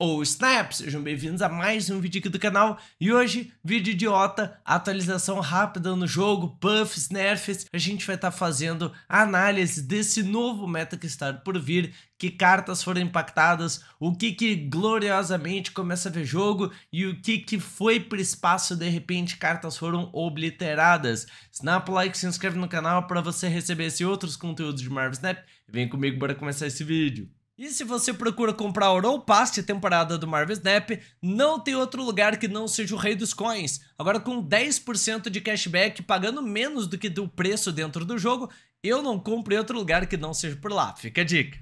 ou Snaps, sejam bem-vindos a mais um vídeo aqui do canal e hoje, vídeo idiota, atualização rápida no jogo, buffs, nerfs, a gente vai estar tá fazendo a análise desse novo meta que está por vir, que cartas foram impactadas, o que que gloriosamente começa a ver jogo e o que que foi o espaço de repente cartas foram obliteradas. Snap o like, se inscreve no canal para você receber esses outros conteúdos de Marvel Snap, vem comigo, bora começar esse vídeo. E se você procura comprar Oral Pass, temporada do Marvel Snap, não tem outro lugar que não seja o Rei dos Coins. Agora com 10% de cashback, pagando menos do que do preço dentro do jogo, eu não compro em outro lugar que não seja por lá. Fica a dica.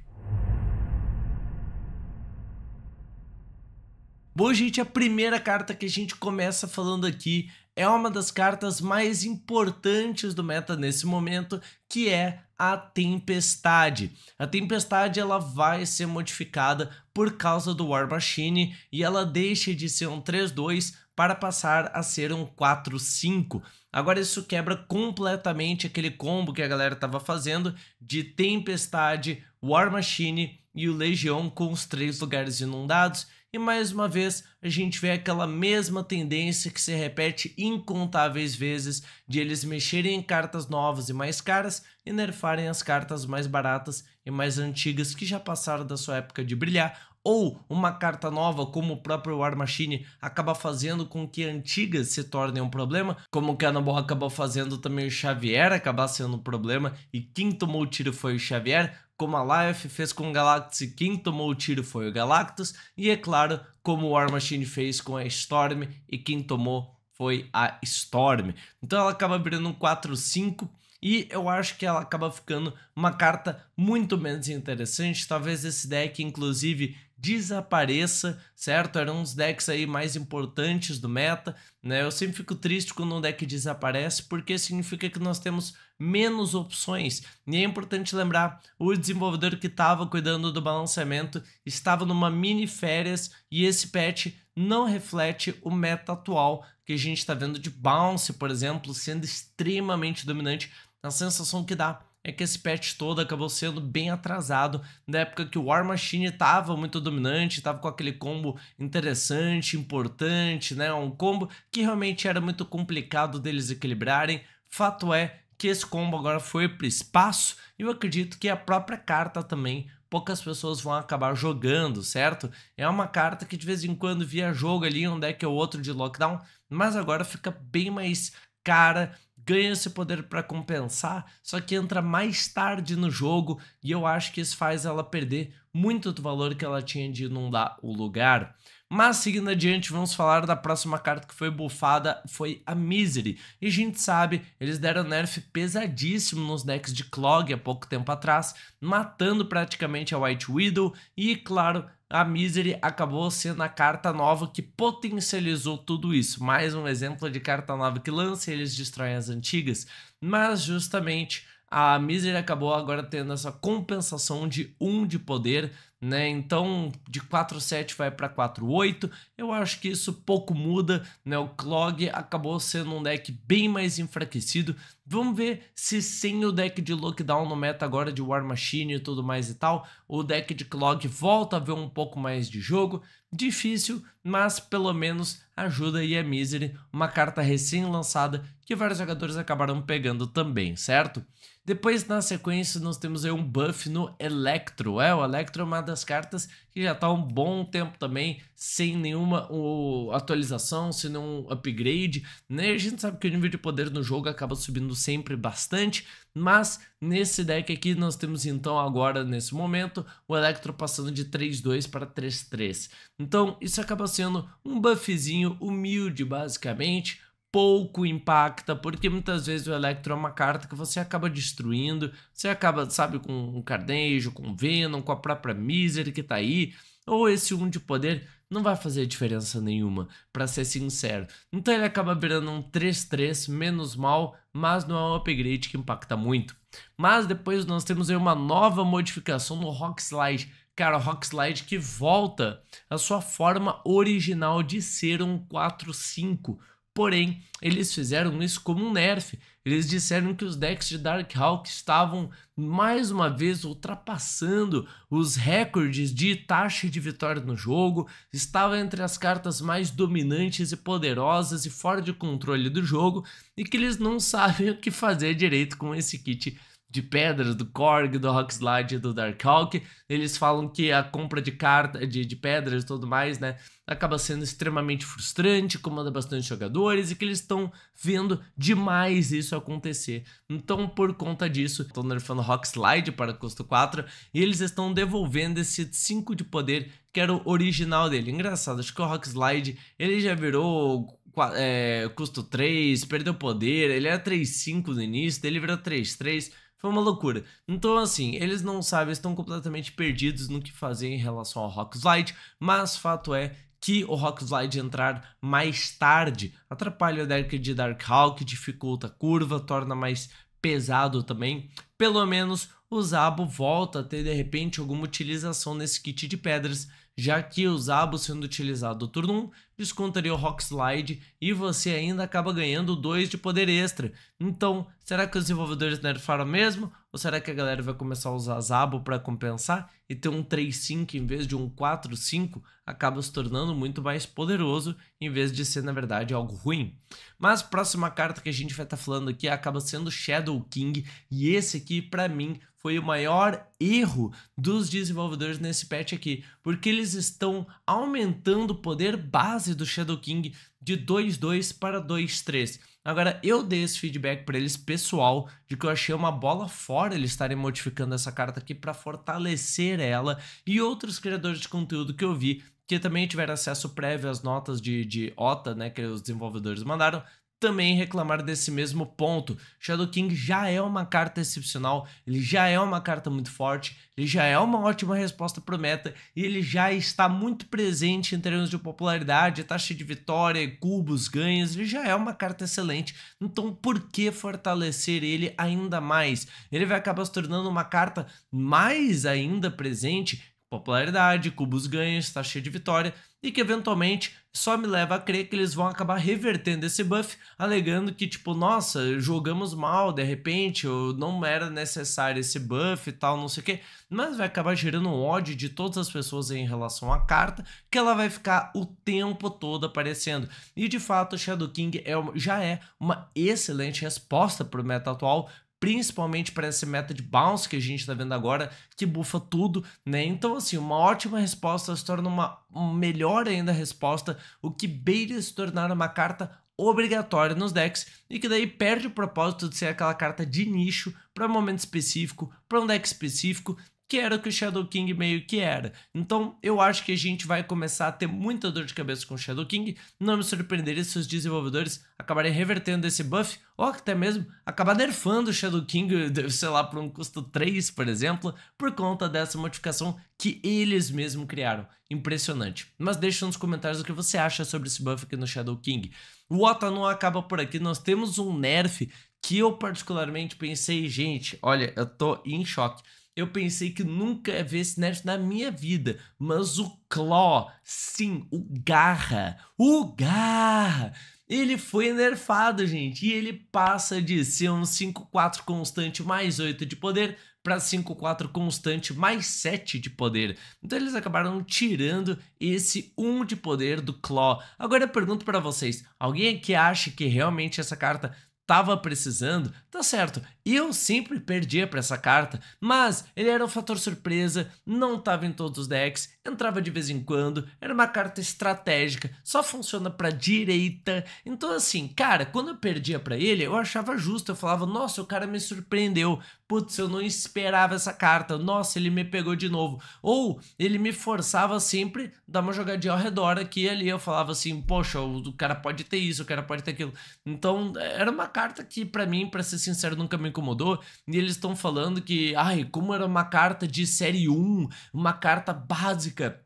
Bom, gente, a primeira carta que a gente começa falando aqui é uma das cartas mais importantes do meta nesse momento, que é a Tempestade. A Tempestade ela vai ser modificada por causa do War Machine e ela deixa de ser um 3-2 para passar a ser um 4-5. Agora isso quebra completamente aquele combo que a galera estava fazendo de Tempestade, War Machine e o Legião com os três lugares inundados e mais uma vez, a gente vê aquela mesma tendência que se repete incontáveis vezes de eles mexerem em cartas novas e mais caras e nerfarem as cartas mais baratas e mais antigas que já passaram da sua época de brilhar ou uma carta nova, como o próprio War Machine, acaba fazendo com que antigas se tornem um problema, como o Cannonball acabou fazendo também o Xavier acabar sendo um problema, e quem tomou o tiro foi o Xavier, como a Life fez com o Galactus, quem tomou o tiro foi o Galactus, e é claro, como o War Machine fez com a Storm, e quem tomou foi a Storm. Então ela acaba virando um 4-5 e eu acho que ela acaba ficando uma carta muito menos interessante. Talvez esse deck, inclusive, desapareça, certo? Eram uns decks aí mais importantes do meta, né? Eu sempre fico triste quando um deck desaparece, porque significa que nós temos menos opções. E é importante lembrar, o desenvolvedor que estava cuidando do balanceamento estava numa mini férias e esse patch não reflete o meta atual que a gente está vendo de Bounce, por exemplo, sendo extremamente dominante. A sensação que dá é que esse patch todo acabou sendo bem atrasado, na época que o War Machine estava muito dominante, estava com aquele combo interessante, importante, né? Um combo que realmente era muito complicado deles equilibrarem. Fato é que esse combo agora foi para espaço e eu acredito que a própria carta também poucas pessoas vão acabar jogando, certo? É uma carta que de vez em quando via jogo ali um deck ou outro de lockdown, mas agora fica bem mais cara ganha esse poder para compensar, só que entra mais tarde no jogo e eu acho que isso faz ela perder muito do valor que ela tinha de inundar o lugar. Mas seguindo adiante, vamos falar da próxima carta que foi bufada, foi a Misery. E a gente sabe, eles deram nerf pesadíssimo nos decks de Clog há pouco tempo atrás, matando praticamente a White Widow e, claro, a Misery acabou sendo a carta nova que potencializou tudo isso. Mais um exemplo de carta nova que lança e eles destroem as antigas, mas justamente a Misery acabou agora tendo essa compensação de 1 de poder, né? Então, de 4-7 vai para 4-8. Eu acho que isso pouco muda, né? O Clog acabou sendo um deck bem mais enfraquecido. Vamos ver se sem o deck de Lockdown no meta agora de War Machine e tudo mais e tal, o deck de Clog volta a ver um pouco mais de jogo. Difícil, mas pelo menos ajuda e a Misery, uma carta recém-lançada que vários jogadores acabaram pegando também, certo? Depois, na sequência, nós temos aí um buff no Electro. É, o Electro é uma das cartas que já está um bom tempo também, sem nenhuma uh, atualização, sem nenhum upgrade. Né? A gente sabe que o nível de poder no jogo acaba subindo sempre bastante, mas nesse deck aqui nós temos então agora, nesse momento, o Electro passando de 3-2 para 3-3. Então, isso acaba sendo um buffzinho humilde, basicamente, pouco impacta, porque muitas vezes o Electro é uma carta que você acaba destruindo, você acaba, sabe, com um Carnejo, com Venom, com a própria Misery que tá aí, ou esse 1 um de poder não vai fazer diferença nenhuma, para ser sincero. Então ele acaba virando um 3-3, menos mal, mas não é um upgrade que impacta muito. Mas depois nós temos aí uma nova modificação no Rock Slide, Cara, Rockslide que volta à sua forma original de ser um 4-5. Porém, eles fizeram isso como um nerf. Eles disseram que os decks de Hawk estavam mais uma vez ultrapassando os recordes de taxa de vitória no jogo, estava entre as cartas mais dominantes e poderosas e fora de controle do jogo, e que eles não sabem o que fazer direito com esse kit de pedras do Korg, do Rockslide e do Hawk. Eles falam que a compra de carta, de, de pedras e tudo mais, né, acaba sendo extremamente frustrante, comanda bastante jogadores e que eles estão vendo demais isso acontecer. Então, por conta disso, estão nerfando Rockslide para custo 4 e eles estão devolvendo esse 5 de poder que era o original dele. Engraçado, acho que o Rockslide ele já virou é, custo 3, perdeu poder, ele era 3-5 no início, ele virou 3-3. Foi uma loucura. Então, assim, eles não sabem, estão completamente perdidos no que fazer em relação ao Rock Slide, mas fato é que o Rock Slide entrar mais tarde atrapalha o deck de Dark Hawk, dificulta a curva, torna mais pesado também. Pelo menos o Zabo volta a ter de repente alguma utilização nesse kit de pedras, já que o Zabo sendo utilizado no turno 1 descontaria o Rock Slide e você ainda acaba ganhando 2 de poder extra. Então, será que os desenvolvedores nerfaram mesmo? Ou será que a galera vai começar a usar Zabo para compensar e ter um 3-5 em vez de um 4-5 acaba se tornando muito mais poderoso em vez de ser, na verdade, algo ruim? Mas próxima carta que a gente vai estar tá falando aqui acaba sendo Shadow King e esse aqui, para mim, foi o maior erro dos desenvolvedores nesse patch aqui, porque eles estão aumentando o poder base do Shadow King de 2-2 para 2-3. Agora, eu dei esse feedback para eles pessoal de que eu achei uma bola fora eles estarem modificando essa carta aqui para fortalecer ela e outros criadores de conteúdo que eu vi que também tiveram acesso prévio às notas de, de OTA, né, que os desenvolvedores mandaram, também reclamar desse mesmo ponto. Shadow King já é uma carta excepcional, ele já é uma carta muito forte, ele já é uma ótima resposta pro meta e ele já está muito presente em termos de popularidade, taxa de vitória, cubos, ganhos, ele já é uma carta excelente. Então por que fortalecer ele ainda mais? Ele vai acabar se tornando uma carta mais ainda presente popularidade, cubos ganhos, está cheio de vitória, e que eventualmente só me leva a crer que eles vão acabar revertendo esse buff, alegando que, tipo, nossa, jogamos mal de repente, ou não era necessário esse buff e tal, não sei o que, mas vai acabar gerando um ódio de todas as pessoas em relação à carta, que ela vai ficar o tempo todo aparecendo. E de fato, Shadow King é, já é uma excelente resposta para meta atual, principalmente para esse meta de bounce que a gente está vendo agora, que bufa tudo, né? Então, assim, uma ótima resposta se torna uma melhor ainda resposta, o que beira se tornar uma carta obrigatória nos decks e que daí perde o propósito de ser aquela carta de nicho para um momento específico, para um deck específico, que era o que o Shadow King meio que era. Então eu acho que a gente vai começar a ter muita dor de cabeça com o Shadow King, não me surpreenderia se os desenvolvedores acabarem revertendo esse buff, ou até mesmo acabar nerfando o Shadow King, sei lá, por um custo 3, por exemplo, por conta dessa modificação que eles mesmos criaram. Impressionante. Mas deixa nos comentários o que você acha sobre esse buff aqui no Shadow King. O Ota não acaba por aqui, nós temos um nerf que eu particularmente pensei, gente, olha, eu tô em choque. Eu pensei que nunca ia ver esse nerf na minha vida, mas o Claw, sim, o Garra, o Garra, ele foi nerfado, gente, e ele passa de ser um 5-4 constante mais 8 de poder para 5-4 constante mais 7 de poder. Então eles acabaram tirando esse 1 de poder do Claw. Agora eu pergunto para vocês, alguém aqui acha que realmente essa carta tava precisando, tá certo. Eu sempre perdia para essa carta, mas ele era um fator surpresa, não tava em todos os decks, entrava de vez em quando, era uma carta estratégica, só funciona para direita. Então assim, cara, quando eu perdia para ele, eu achava justo, eu falava: "Nossa, o cara me surpreendeu. Putz, eu não esperava essa carta. Nossa, ele me pegou de novo." Ou ele me forçava sempre a dar uma jogadinha ao redor aqui e ali, eu falava assim: "Poxa, o cara pode ter isso, o cara pode ter aquilo." Então, era uma carta que, para mim, para ser sincero, nunca me incomodou. E eles estão falando que, ai, como era uma carta de série 1, uma carta básica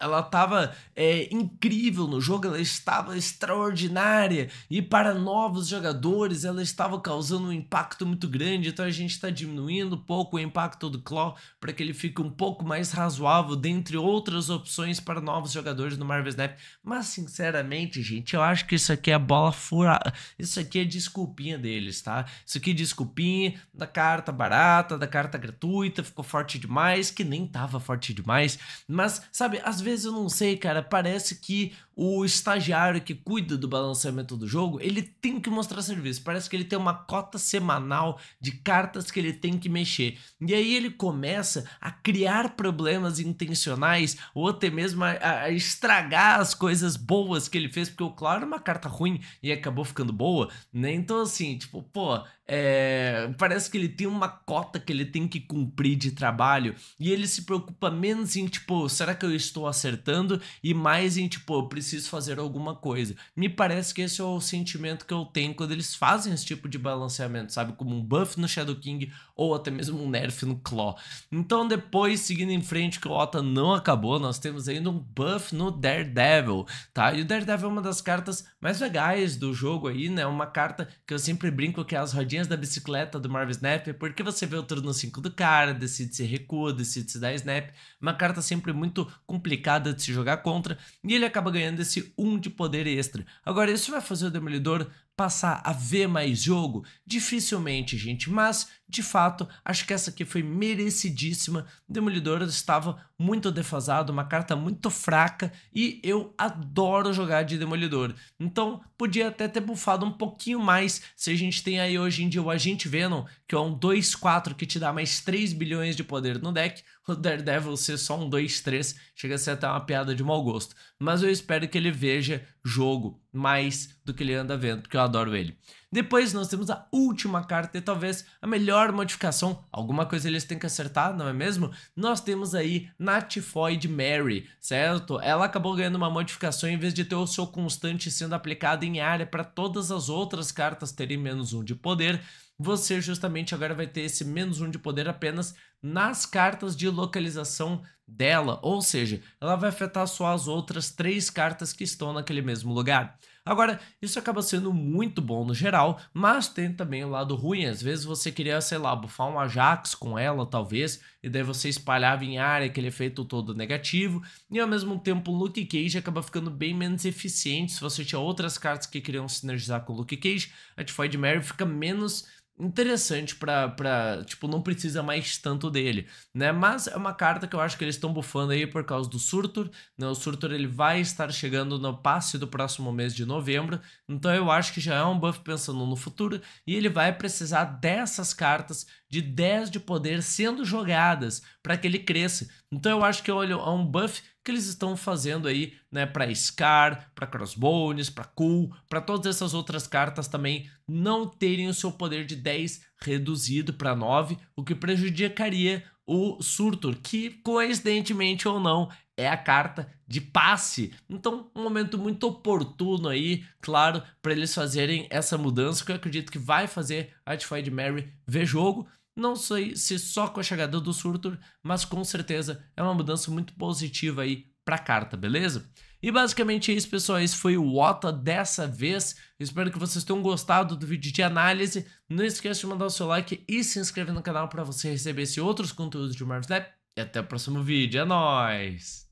ela estava é, incrível no jogo, ela estava extraordinária e para novos jogadores ela estava causando um impacto muito grande, então a gente está diminuindo um pouco o impacto do Claw para que ele fique um pouco mais razoável dentre outras opções para novos jogadores no Marvel Snap, mas sinceramente gente, eu acho que isso aqui é bola furada, isso aqui é desculpinha deles, tá? Isso aqui é desculpinha da carta barata, da carta gratuita, ficou forte demais, que nem tava forte demais, mas sabe, às vezes vezes eu não sei, cara, parece que o estagiário que cuida do balanceamento do jogo, ele tem que mostrar serviço. Parece que ele tem uma cota semanal de cartas que ele tem que mexer. E aí ele começa a criar problemas intencionais ou até mesmo a, a estragar as coisas boas que ele fez, porque o claro uma carta ruim e acabou ficando boa, né? Então assim, tipo, pô, é, parece que ele tem uma cota que ele tem que cumprir de trabalho e ele se preocupa menos em tipo, será que eu estou acertando e mais em tipo, eu preciso fazer alguma coisa. Me parece que esse é o sentimento que eu tenho quando eles fazem esse tipo de balanceamento, sabe? Como um buff no Shadow King ou até mesmo um nerf no Claw. Então depois, seguindo em frente, que o Ota não acabou, nós temos ainda um buff no Daredevil, tá? E o Daredevil é uma das cartas mais legais do jogo aí, né? Uma carta que eu sempre brinco que é as rodinhas da bicicleta do Marvel Snap, é porque você vê o turno 5 do cara, decide se recua, decide se dá snap. Uma carta sempre muito complicada complicada de se jogar contra e ele acaba ganhando esse 1 de poder extra. Agora, isso vai fazer o Demolidor passar a ver mais jogo? Dificilmente, gente, mas de fato, acho que essa aqui foi merecidíssima. Demolidor estava muito defasado, uma carta muito fraca e eu adoro jogar de Demolidor. Então, podia até ter bufado um pouquinho mais se a gente tem aí hoje em dia o Agente Venom, que é um 2-4 que te dá mais 3 bilhões de poder no deck, o Daredevil ser só um 2-3 chega a ser até uma piada de mau gosto. Mas eu espero que ele veja jogo mais do que ele anda vendo, porque eu adoro ele. Depois nós temos a última carta e talvez a melhor modificação, alguma coisa eles têm que acertar, não é mesmo? Nós temos aí Natifoid Mary, certo? Ela acabou ganhando uma modificação em vez de ter o seu constante sendo aplicado em área para todas as outras cartas terem menos um de poder você justamente agora vai ter esse menos um de poder apenas nas cartas de localização dela, ou seja, ela vai afetar só as outras três cartas que estão naquele mesmo lugar. Agora, isso acaba sendo muito bom no geral, mas tem também o lado ruim. Às vezes você queria, sei lá, bufar um Ajax com ela, talvez, e daí você espalhava em área aquele efeito todo negativo, e ao mesmo tempo o Luke Cage acaba ficando bem menos eficiente se você tinha outras cartas que queriam sinergizar com o Luke Cage. A Tifoid Mary fica menos interessante para Tipo, não precisa mais tanto dele, né? Mas é uma carta que eu acho que eles estão bufando aí por causa do Surtur, né? O Surtur ele vai estar chegando no passe do próximo mês de novembro, então eu acho que já é um buff pensando no futuro e ele vai precisar dessas cartas de 10 de poder sendo jogadas para que ele cresça. Então eu acho que olha, há um buff que eles estão fazendo aí, né, para Scar, para Crossbones, para Cool, para todas essas outras cartas também não terem o seu poder de 10 reduzido para 9, o que prejudicaria o Surtur, que coincidentemente ou não é a carta de passe. Então, um momento muito oportuno aí, claro, para eles fazerem essa mudança que eu acredito que vai fazer a Tified Mary ver jogo. Não sei se só com a chegada do Surtur, mas com certeza é uma mudança muito positiva aí para a carta, beleza? E basicamente é isso, pessoal. Esse foi o OTA dessa vez. Espero que vocês tenham gostado do vídeo de análise. Não esqueça de mandar o seu like e se inscrever no canal para você receber esses outros conteúdos de Marvel Snap. E até o próximo vídeo. É nóis!